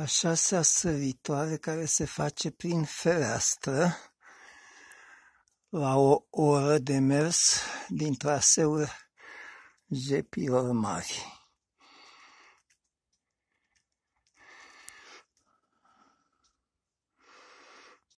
a șasea săritoare care se face prin fereastră la o oră de mers din traseul Jepilor Mari.